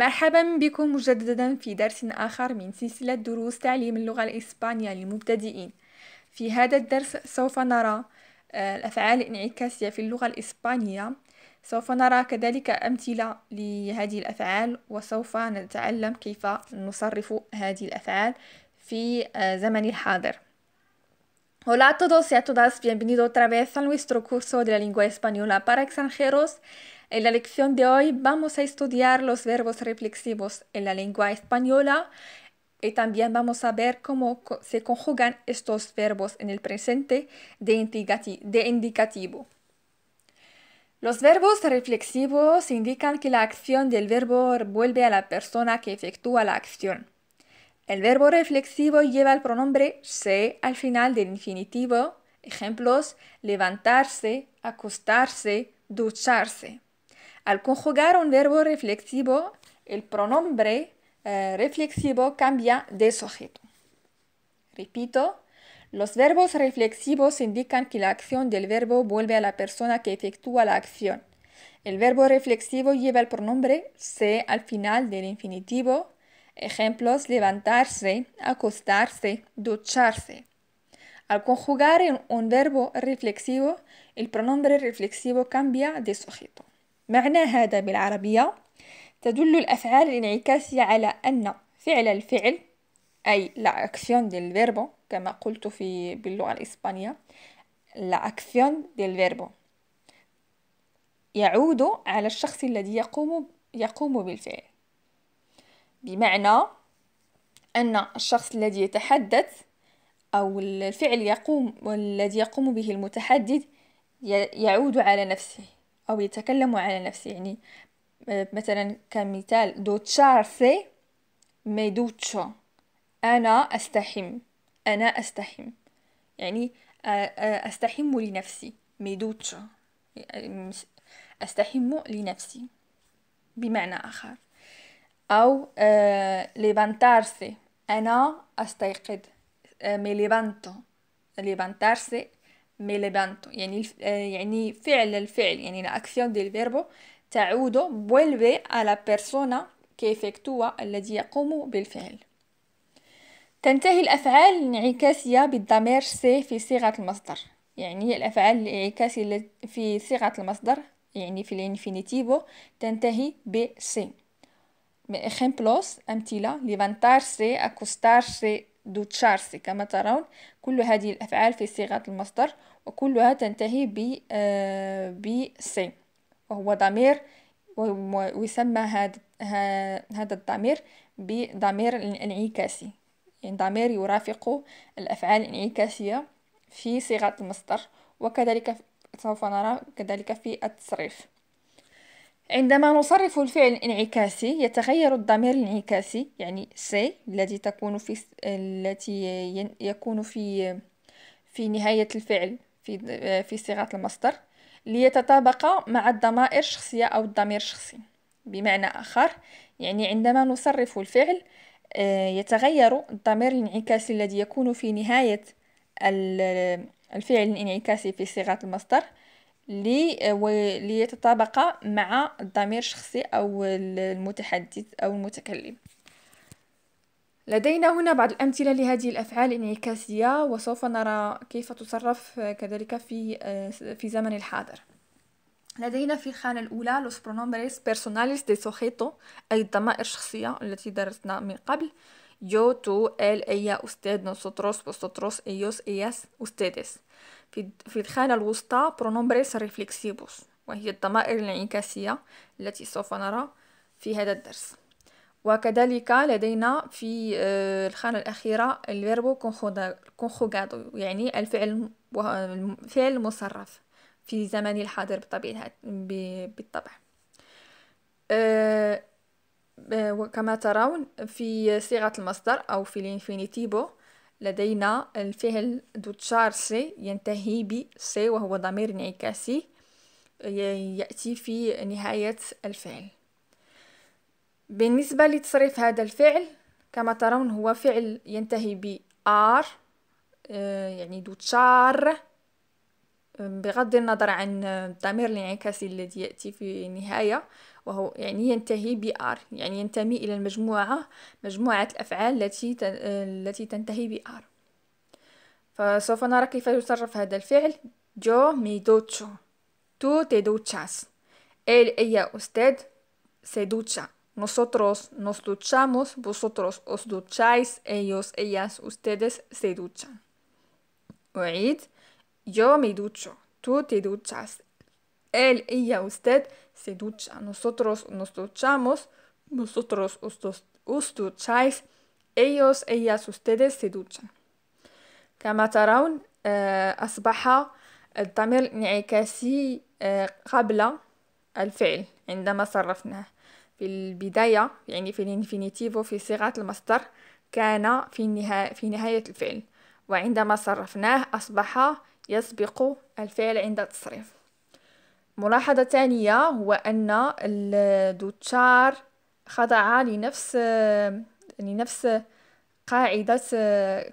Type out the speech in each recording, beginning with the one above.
مرحبا بكم مجددا في درس آخر من سلسلة دروس تعليم اللغة الإسبانية للمبتدئين في هذا الدرس سوف نرى آه، الأفعال الانعكاسية في اللغة الإسبانية سوف نرى كذلك أمثلة لهذه الأفعال وسوف نتعلم كيف نصرف هذه الأفعال في آه، زمن الحاضر Hola a todos y a todas, bienvenido otra vez a nuestro curso de la lengua española para extranjeros. En la lección de hoy vamos a estudiar los verbos reflexivos en la lengua española y también vamos a ver cómo se conjugan estos verbos en el presente de indicativo. Los verbos reflexivos indican que la acción del verbo vuelve a la persona que efectúa la acción. El verbo reflexivo lleva el pronombre se al final del infinitivo. Ejemplos, levantarse, acostarse, ducharse. Al conjugar un verbo reflexivo, el pronombre eh, reflexivo cambia de sujeto. Repito, los verbos reflexivos indican que la acción del verbo vuelve a la persona que efectúa la acción. El verbo reflexivo lleva el pronombre se al final del infinitivo. Ejemplos, levantarse, acostarse, ducharse. Al conjugar un verbo reflexivo, el pronombre reflexivo cambia de sujeto. معنى هذا بالعربية تدل الأفعال الانعكاسية على أن فعل الفعل أي لا أكسيون ديال فيربو كما قلت في باللغة الإسبانية لا أكسيون ديال فيربو يعود على الشخص الذي يقوم يقوم بالفعل بمعنى أن الشخص الذي يتحدث أو الفعل يقوم والذي يقوم به المتحدث يعود على نفسه أو يتكلموا على نفسي يعني آه، مثلا كمثال تشارسي مي تشو أنا أستحم أنا أستحم يعني آه، آه، أستحم لنفسي مي تشو أستحم لنفسي بمعنى آخر أو ليفانتارسي أنا أستيقظ مي ليفانتو ليفانتارسي ميليبانتو يعني آه، يعني فعل الفعل يعني la ديال del تعود بولفي على بيرسونا كيفيكتوا الذي يقوم بالفعل تنتهي الأفعال الانعكاسية بالضمير سي في صيغة المصدر يعني الأفعال الانعكاسية في صيغة المصدر يعني في الانفينيتيفو تنتهي ب سي اكزامبلوس أمثلة ليفانتارسي أكوستارسي دوتشارسي كما ترون كل هذه الأفعال في صيغة المصدر وكلها تنتهي ب آه، ب سي وهو ضمير ويسمى هذا هذا الضمير بضمير الانعكاسي يعني ضمير يرافق الأفعال الانعكاسية في صيغة المصدر وكذلك سوف نرى كذلك في التصريف عندما نصرف الفعل الانعكاسي يتغير الضمير الانعكاسي يعني سي الذي تكون في التي يكون في في نهاية الفعل في آه، في صيغة المصدر ليتطابق مع الضمائر الشخصية أو الضمير الشخصي بمعنى آخر يعني عندما نصرف الفعل آه، يتغير الضمير الانعكاسي الذي يكون في نهاية الفعل الانعكاسي في صيغة المصدر لي ليتطابق مع الضمير الشخصي أو المتحدث أو المتكلم لدينا هنا بعض الأمثلة لهذه الأفعال الانعكاسية وسوف نرى كيف تصرف كذلك في آه، في زمن الحاضر لدينا في الخانة الأولى los pronombres personales de sujeto أي الضمائر الشخصية التي درسنا من قبل yo, tú, él, ella, usted, nosotros, vosotros, ellos, ellas, ustedes في, في الخانة الوسطى pronombres reflexivos وهي الضمائر الانعكاسية التي سوف نرى في هذا الدرس وكذلك لدينا في آه، الخانة الأخيرة الفيربو كونخوغادو يعني الفعل الفعل مصرف في زمن الحاضر بطبيعة بالطبع آه، آه، وكما ترون في صيغة المصدر أو في الانفينيتيبو لدينا الفعل دو تشارسي ينتهي ب سي وهو ضمير انعكاسي يأتي في نهاية الفعل بالنسبة لتصريف هذا الفعل كما ترون هو فعل ينتهي ب ار آه، يعني دو تشار آه، بغض النظر عن الضمير الانعكاسي الذي يأتي في النهاية وهو يعني ينتهي بآر يعني ينتمي إلى المجموعة مجموعة الأفعال التي آه، التي تنتهي بآر فسوف نرى كيف يصرف هذا الفعل جو مي دوتشو تو تي دوتشاس إل إيا أستاذ تشا Nosotros nos duchamos, vosotros os ducháis, ellos, ellas, ustedes se duchan. ¿Oíd? Yo me ducho, tú te duchas, él, ella, usted se ducha, nosotros nos duchamos, vosotros os, ducháis, ellos, ellas, ustedes se duchan. كما أصبح الضمير انعكاسي الفعل عندما في البداية يعني في الانفينيتيفو في صيغة المصدر كان في النهاية في نهاية الفعل وعندما صرفناه أصبح يسبق الفعل عند التصريف ملاحظة ثانية هو أن الدوتشار خضع لنفس لنفس قاعدة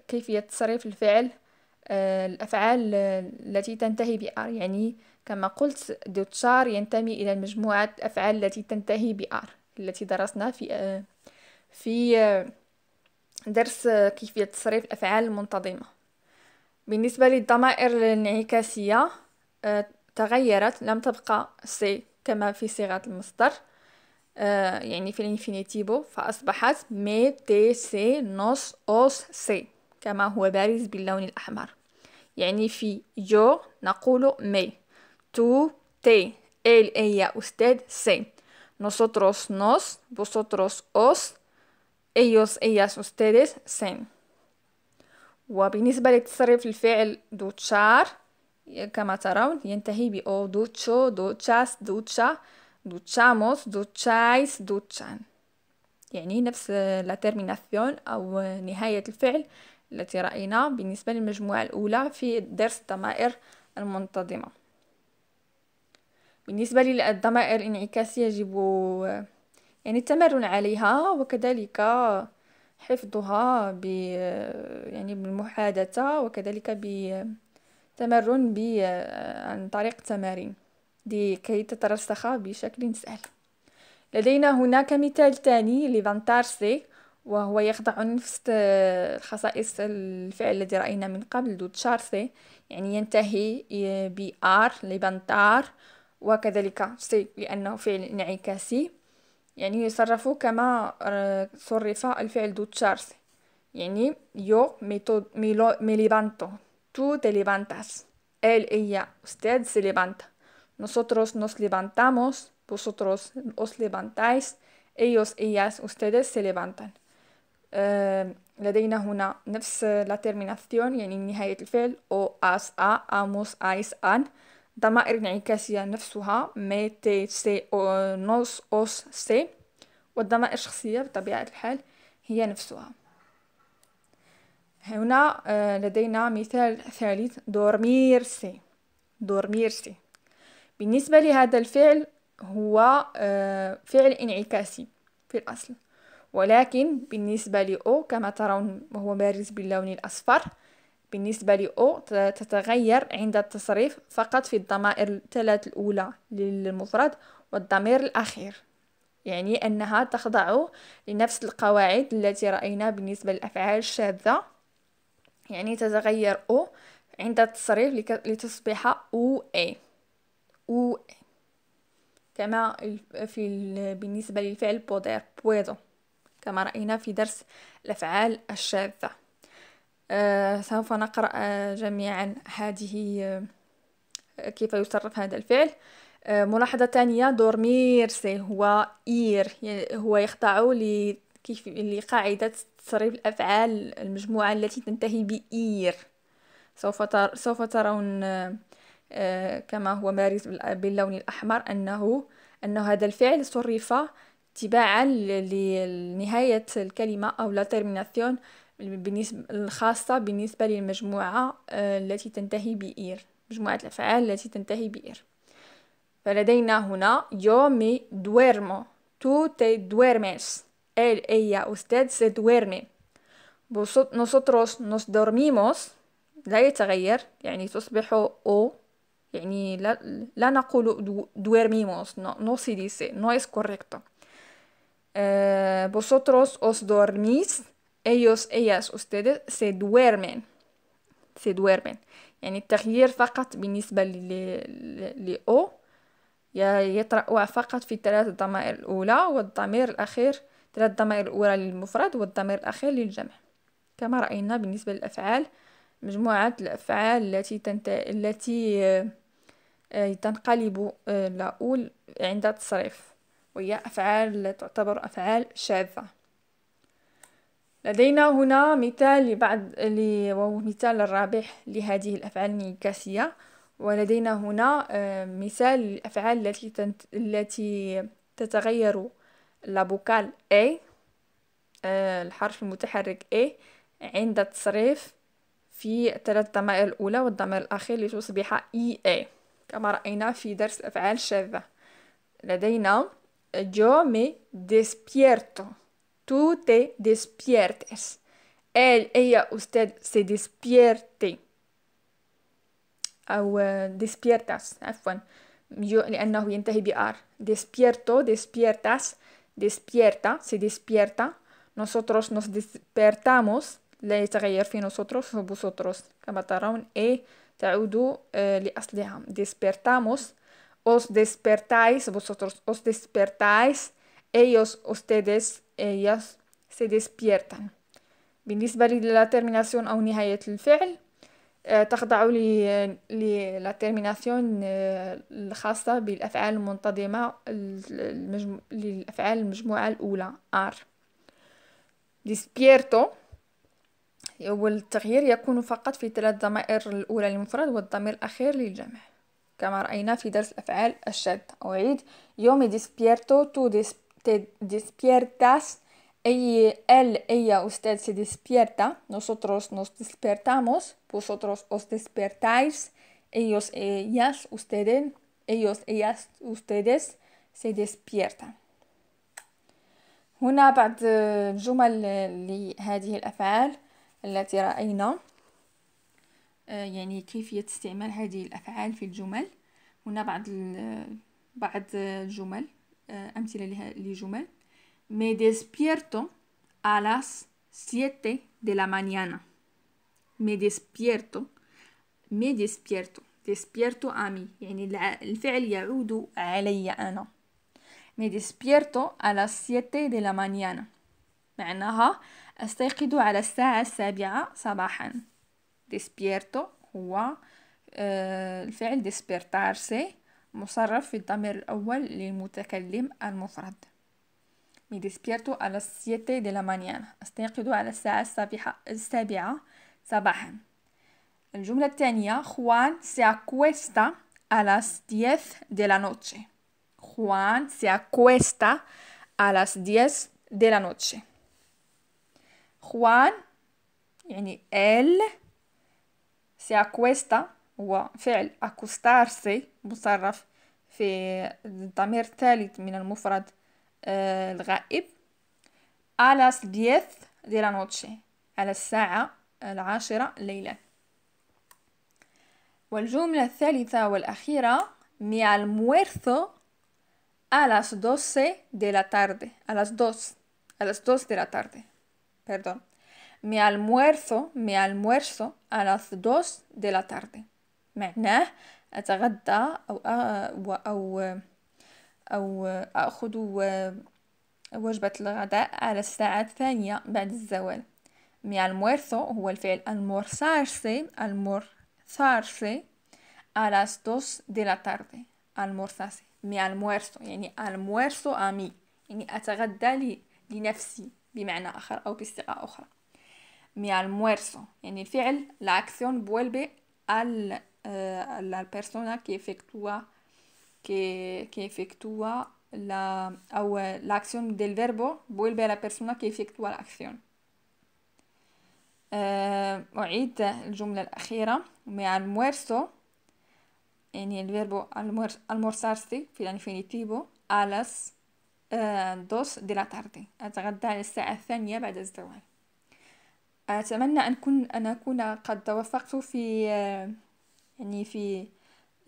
كيفية تصريف الفعل الأفعال التي تنتهي بآر يعني كما قلت دوتشار ينتمي إلى مجموعة الأفعال التي تنتهي بآر التي درسنا في آه، في آه، درس كيفية تصريف الأفعال المنتظمة بالنسبة للضمائر الانعكاسية آه، تغيرت لم تبقى سي كما في صيغة المصدر يعني في الانفينيتيبو فأصبحت مي تي سي نوس أوس سي كما هو بارز باللون الأحمر يعني في جو نقول مي تو تي ال اي يا أستاذ سي nosotros nos, vosotros os, ellos ellas ustedes sen وبالنسبة للتصريف الفعل دوتشار كما ترون ينتهي ب او دوتشو دوتشاس دوتشا دوتشاموس دوتشايس دوتشان يعني نفس لا تيرميناسيون او نهاية الفعل التي رأينا بالنسبة للمجموعة الأولى في درس الضمائر المنتظمة بالنسبة للضمائر الانعكاسية يجب يعني التمرن عليها وكذلك حفظها ب يعني بالمحادثة وكذلك بتمرن ب عن طريق التمارين لكي تترسخ بشكل سهل لدينا هناك مثال ثاني لفانتار سي وهو يخضع نفس الخصائص الفعل الذي رأينا من قبل دو تشارسي يعني ينتهي ب ار لبنتار وكذلك سي لأنه فعل انعكاسي يعني يصرف كما آه، صرف الفعل دو تشارس يعني يو ميتو ميلو ميليبانتو تو تليبانتاس إل إيا أستاذ سليبانتا nosotros نوس levantamos vosotros اوس levantáis ايوس ellas ustedes se levantan آه، لدينا هنا نفس la terminación يعني نهاية الفعل o as a amos ais an آه ضمائر انعكاسية نفسها تي سي أو نوس أوس سي والضمائر الشخصية بطبيعة الحال هي نفسها هنا آه، لدينا مثال ثالث دورمير سي دورمير سي بالنسبة لهذا الفعل هو آه، فعل انعكاسي في الأصل ولكن بالنسبة لأو كما ترون هو بارز باللون الأصفر بالنسبة لأو تتغير عند التصريف فقط في الضمائر الثلاث الأولى للمفرد والضمير الأخير يعني أنها تخضع لنفس القواعد التي رأينا بالنسبة للأفعال الشاذة يعني تتغير أو عند التصريف لتصبح أو أي أو أي. كما في بالنسبة للفعل بودير بويدو كما رأينا في درس الأفعال الشاذة آه، سوف نقرأ جميعا هذه آه، كيف يصرف هذا الفعل آه، ملاحظة ثانية سي هو إير هو يخضع لقاعدة تصريف الأفعال المجموعة التي تنتهي بإير سوف تر سوف ترون كما هو مارس باللون الأحمر أنه أنه هذا الفعل صرف اتباعا لنهاية الكلمة أو لا تيرميناسيون بالنسبة الخاصة بالنسبة للمجموعة آه، التي تنتهي بإير مجموعة الأفعال التي تنتهي بإير فلدينا هنا يو مي دويرمو تو تي دويرمس إل إيا اوستاد سي دويرمي نوسوتروس نوس دورميموس لا يتغير يعني تصبح او يعني لا, لا نقول دويرميموس نو سي no se dice no es correcto أوس دورميس ellos, ellas, ustedes se duermen se duermen يعني التغيير فقط بالنسبة لأو يطرأ فقط في ثلاث ضمائر الأولى والضمير الأخير ثلاث ضمائر الأولى للمفرد والضمير الأخير للجمع كما رأينا بالنسبة للأفعال مجموعة الأفعال التي تنت... التي آه، تنقلب آه، لا أول عند التصريف وهي أفعال تعتبر أفعال شاذة لدينا هنا مثال لبعض وهو مثال الرابح لهذه الأفعال النكاسيه ولدينا هنا آه، مثال للأفعال التي تنت... التي تتغير لابوكال اي آه، الحرف المتحرك اي عند التصريف في ثلاث ضمائر الأولى والضمير الأخير لتصبح اي e اي كما رأينا في درس الأفعال الشاذة لدينا جو مي ديسبيرتو tú te despiertes. Él, ella, usted se despierte. Eh, despiertas ah, Yo despierto despiertas despierta se despierta nosotros nos despertamos le ayer nosotros vosotros que mataron e, A eh, despertamos os despertáis vosotros os despertáis ellos ustedes ellas se despiertan بالنسبة للا terminación أو نهاية الفعل تخضع للترميناسيون الخاصة بالأفعال المنتظمة للأفعال المجموعة الأولى R ديسبيرتو والتغيير يكون فقط في ثلاث ضمائر الأولى للمفرد والضمير الأخير للجمع كما رأينا في درس الأفعال الشد أعيد يوم ديسبيرتو تو ديسبيرتو despiertas despiertas, él, ella, usted se despierta, nosotros nos despertamos, vosotros os despertáis, ellos, ellas, ustedes, ellos, ellas, ustedes se despiertan. هنا بعض لهذه أمثلة لجمل Me despierto a las siete de la mañana. Me despierto. Me despierto. Despierto a mí. يعني الفعل يعود علي أنا. Me despierto a las siete de la mañana. معناها أستيقظ على الساعة السابعة صباحا. Despierto هو الفعل despertarse مصرف في الضمير الأول للمتكلم المفرد Mi despierto a las siete de la mañana أستيقظ على الساعة السابعة, السابعة صباحا الجملة الثانية Juan se acuesta a las diez de la noche Juan se acuesta a las diez de la noche Juan يعني él se acuesta هو فعل أكوستارسي مصرف في الضمير الثالث من المفرد آه، الغائب على سديث دي la على الساعة العاشرة ليلا والجملة الثالثة والأخيرة مي almuerzo a las 12 de la tarde a las 2 a las 2 de la tarde perdón mi almuerzo mi almuerzo a las de la tarde معناه أتغدى أو أو أو أخذ وجبة الغداء على الساعة الثانية بعد الزوال مي المورثو هو الفعل المورسارسي المورسارسي على ستوس دي لا تاردي tarde مي المورثو يعني المورثو أمي يعني أتغدى لي لنفسي بمعنى آخر أو بصيغة أخرى مي المورثو يعني الفعل لاكسيون acción la persona que efectúa, que, que efectúa la, o la acción del verbo vuelve a la persona que efectúa la acción. أعيد الجملة الأخيرة مع المورسو يعني الverbo almorzarse في الانفينيتيفو a las dos de la tarde أتغدى على الساعة الثانية بعد الزوال أتمنى أن أكون قد توفقت في يعني في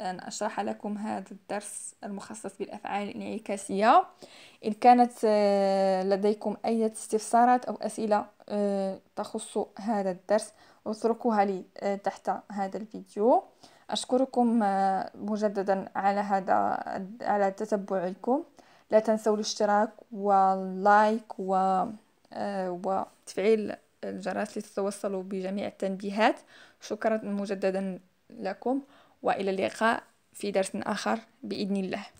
أن أشرح لكم هذا الدرس المخصص بالأفعال الانعكاسية إن كانت آه، لديكم أي استفسارات أو أسئلة آه، تخص هذا الدرس اتركوها لي آه، تحت هذا الفيديو أشكركم مجددا على هذا على تتبعكم لا تنسوا الاشتراك واللايك و وتفعيل الجرس لتتوصلوا بجميع التنبيهات شكرا مجددا لكم والى اللقاء في درس اخر باذن الله